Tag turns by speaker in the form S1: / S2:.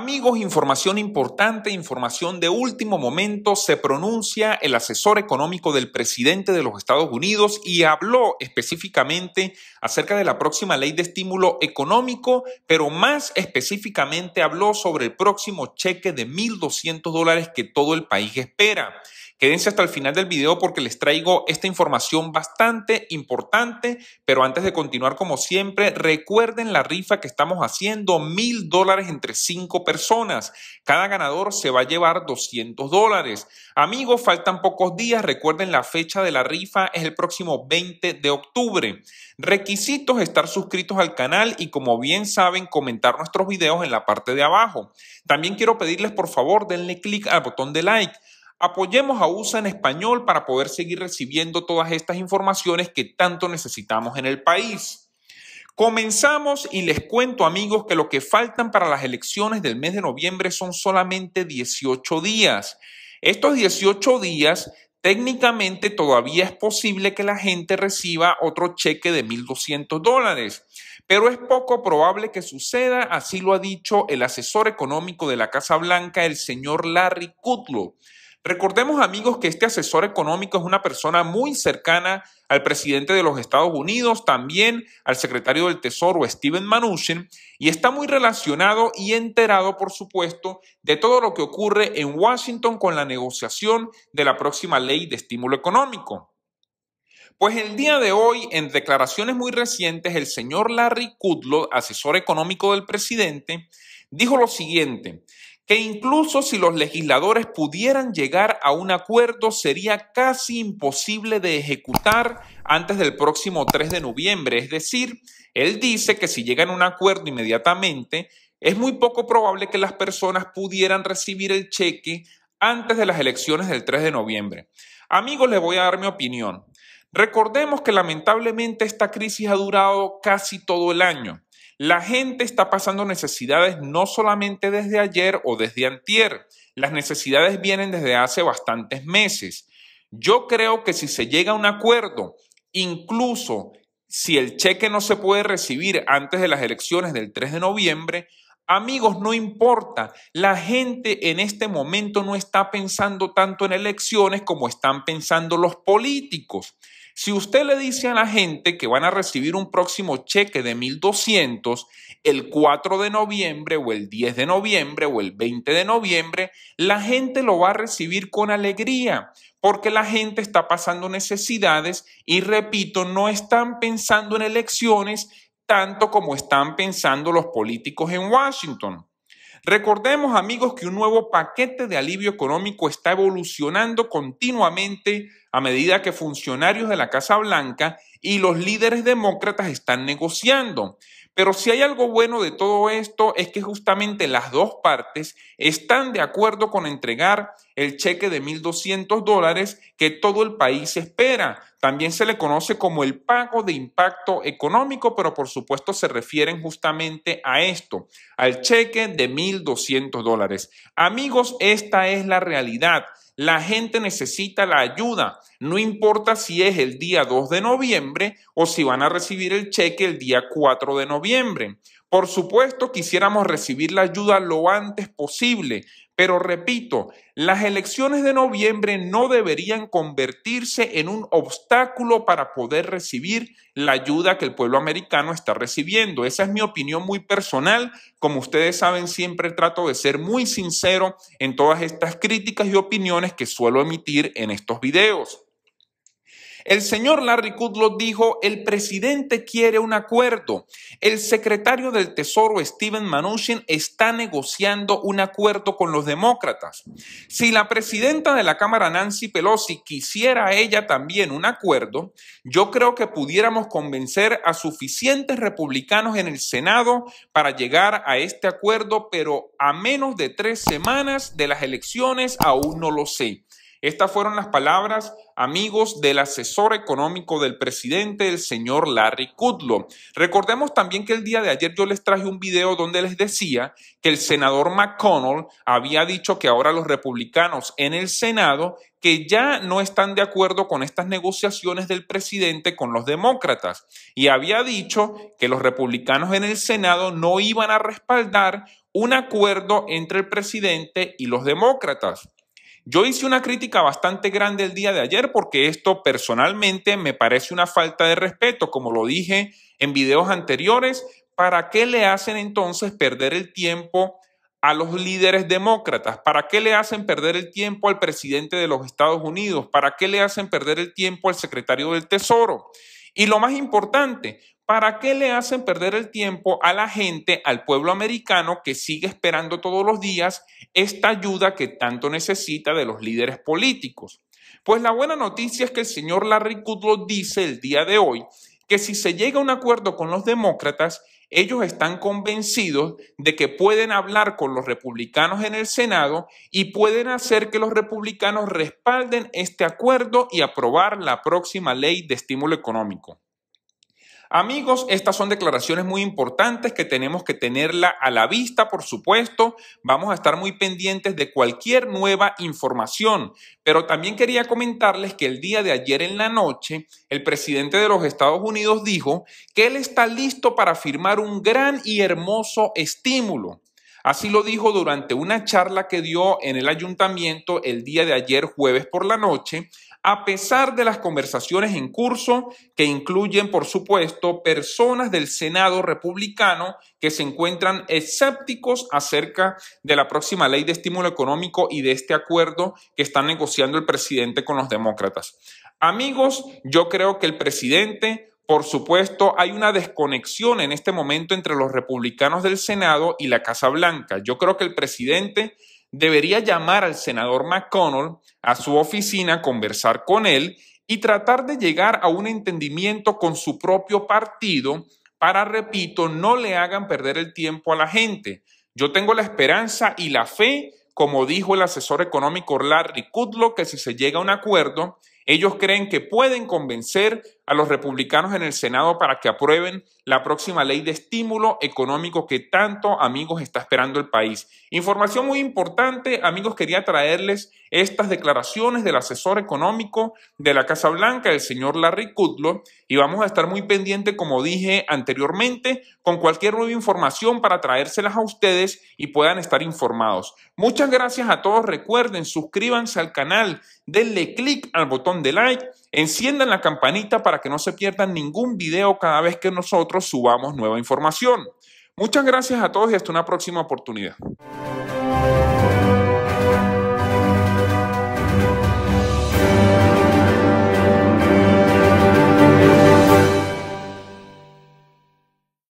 S1: Amigos, información importante, información de último momento. Se pronuncia el asesor económico del presidente de los Estados Unidos y habló específicamente acerca de la próxima ley de estímulo económico, pero más específicamente habló sobre el próximo cheque de 1.200 dólares que todo el país espera. Quédense hasta el final del video porque les traigo esta información bastante importante, pero antes de continuar como siempre, recuerden la rifa que estamos haciendo, mil dólares entre cinco personas. Cada ganador se va a llevar 200 dólares. Amigos, faltan pocos días. Recuerden la fecha de la rifa es el próximo 20 de octubre. Requisitos, estar suscritos al canal y como bien saben, comentar nuestros videos en la parte de abajo. También quiero pedirles por favor, denle clic al botón de like. Apoyemos a USA en español para poder seguir recibiendo todas estas informaciones que tanto necesitamos en el país. Comenzamos y les cuento amigos que lo que faltan para las elecciones del mes de noviembre son solamente 18 días. Estos 18 días técnicamente todavía es posible que la gente reciba otro cheque de 1.200 dólares, pero es poco probable que suceda, así lo ha dicho el asesor económico de la Casa Blanca, el señor Larry Kudlow. Recordemos amigos que este asesor económico es una persona muy cercana al presidente de los Estados Unidos, también al secretario del Tesoro Steven Mnuchin, y está muy relacionado y enterado, por supuesto, de todo lo que ocurre en Washington con la negociación de la próxima ley de estímulo económico. Pues el día de hoy, en declaraciones muy recientes, el señor Larry Kudlow, asesor económico del presidente, dijo lo siguiente, que incluso si los legisladores pudieran llegar a un acuerdo sería casi imposible de ejecutar antes del próximo 3 de noviembre. Es decir, él dice que si llegan a un acuerdo inmediatamente, es muy poco probable que las personas pudieran recibir el cheque antes de las elecciones del 3 de noviembre. Amigos, les voy a dar mi opinión. Recordemos que lamentablemente esta crisis ha durado casi todo el año. La gente está pasando necesidades no solamente desde ayer o desde antier. Las necesidades vienen desde hace bastantes meses. Yo creo que si se llega a un acuerdo, incluso si el cheque no se puede recibir antes de las elecciones del 3 de noviembre, amigos, no importa. La gente en este momento no está pensando tanto en elecciones como están pensando los políticos. Si usted le dice a la gente que van a recibir un próximo cheque de 1.200 el 4 de noviembre o el 10 de noviembre o el 20 de noviembre, la gente lo va a recibir con alegría porque la gente está pasando necesidades y repito, no están pensando en elecciones tanto como están pensando los políticos en Washington. Recordemos, amigos, que un nuevo paquete de alivio económico está evolucionando continuamente a medida que funcionarios de la Casa Blanca y los líderes demócratas están negociando. Pero si hay algo bueno de todo esto es que justamente las dos partes están de acuerdo con entregar el cheque de 1.200 dólares que todo el país espera. También se le conoce como el pago de impacto económico, pero por supuesto se refieren justamente a esto, al cheque de 1.200 dólares. Amigos, esta es la realidad. La gente necesita la ayuda, no importa si es el día 2 de noviembre o si van a recibir el cheque el día 4 de noviembre. Por supuesto, quisiéramos recibir la ayuda lo antes posible, pero repito, las elecciones de noviembre no deberían convertirse en un obstáculo para poder recibir la ayuda que el pueblo americano está recibiendo. Esa es mi opinión muy personal. Como ustedes saben, siempre trato de ser muy sincero en todas estas críticas y opiniones que suelo emitir en estos videos. El señor Larry Kudlow dijo, el presidente quiere un acuerdo. El secretario del Tesoro, Steven Mnuchin, está negociando un acuerdo con los demócratas. Si la presidenta de la Cámara, Nancy Pelosi, quisiera ella también un acuerdo, yo creo que pudiéramos convencer a suficientes republicanos en el Senado para llegar a este acuerdo, pero a menos de tres semanas de las elecciones aún no lo sé. Estas fueron las palabras, amigos, del asesor económico del presidente, el señor Larry Kudlow. Recordemos también que el día de ayer yo les traje un video donde les decía que el senador McConnell había dicho que ahora los republicanos en el Senado que ya no están de acuerdo con estas negociaciones del presidente con los demócratas y había dicho que los republicanos en el Senado no iban a respaldar un acuerdo entre el presidente y los demócratas. Yo hice una crítica bastante grande el día de ayer porque esto personalmente me parece una falta de respeto, como lo dije en videos anteriores. ¿Para qué le hacen entonces perder el tiempo a los líderes demócratas? ¿Para qué le hacen perder el tiempo al presidente de los Estados Unidos? ¿Para qué le hacen perder el tiempo al secretario del Tesoro? Y lo más importante, ¿para qué le hacen perder el tiempo a la gente, al pueblo americano que sigue esperando todos los días esta ayuda que tanto necesita de los líderes políticos? Pues la buena noticia es que el señor Larry Kudlow dice el día de hoy que si se llega a un acuerdo con los demócratas, ellos están convencidos de que pueden hablar con los republicanos en el Senado y pueden hacer que los republicanos respalden este acuerdo y aprobar la próxima ley de estímulo económico. Amigos, estas son declaraciones muy importantes que tenemos que tenerla a la vista, por supuesto. Vamos a estar muy pendientes de cualquier nueva información. Pero también quería comentarles que el día de ayer en la noche, el presidente de los Estados Unidos dijo que él está listo para firmar un gran y hermoso estímulo. Así lo dijo durante una charla que dio en el ayuntamiento el día de ayer jueves por la noche, a pesar de las conversaciones en curso que incluyen, por supuesto, personas del Senado republicano que se encuentran escépticos acerca de la próxima ley de estímulo económico y de este acuerdo que está negociando el presidente con los demócratas. Amigos, yo creo que el presidente por supuesto, hay una desconexión en este momento entre los republicanos del Senado y la Casa Blanca. Yo creo que el presidente debería llamar al senador McConnell a su oficina, conversar con él y tratar de llegar a un entendimiento con su propio partido para, repito, no le hagan perder el tiempo a la gente. Yo tengo la esperanza y la fe, como dijo el asesor económico Larry Kudlow, que si se llega a un acuerdo, ellos creen que pueden convencer a los republicanos en el Senado para que aprueben la próxima ley de estímulo económico que tanto, amigos, está esperando el país. Información muy importante, amigos, quería traerles estas declaraciones del asesor económico de la Casa Blanca, el señor Larry Kudlow, y vamos a estar muy pendiente, como dije anteriormente, con cualquier nueva información para traérselas a ustedes y puedan estar informados. Muchas gracias a todos, recuerden, suscríbanse al canal denle clic al botón de like, enciendan la campanita para que no se pierdan ningún video cada vez que nosotros subamos nueva información. Muchas gracias a todos y hasta una próxima oportunidad.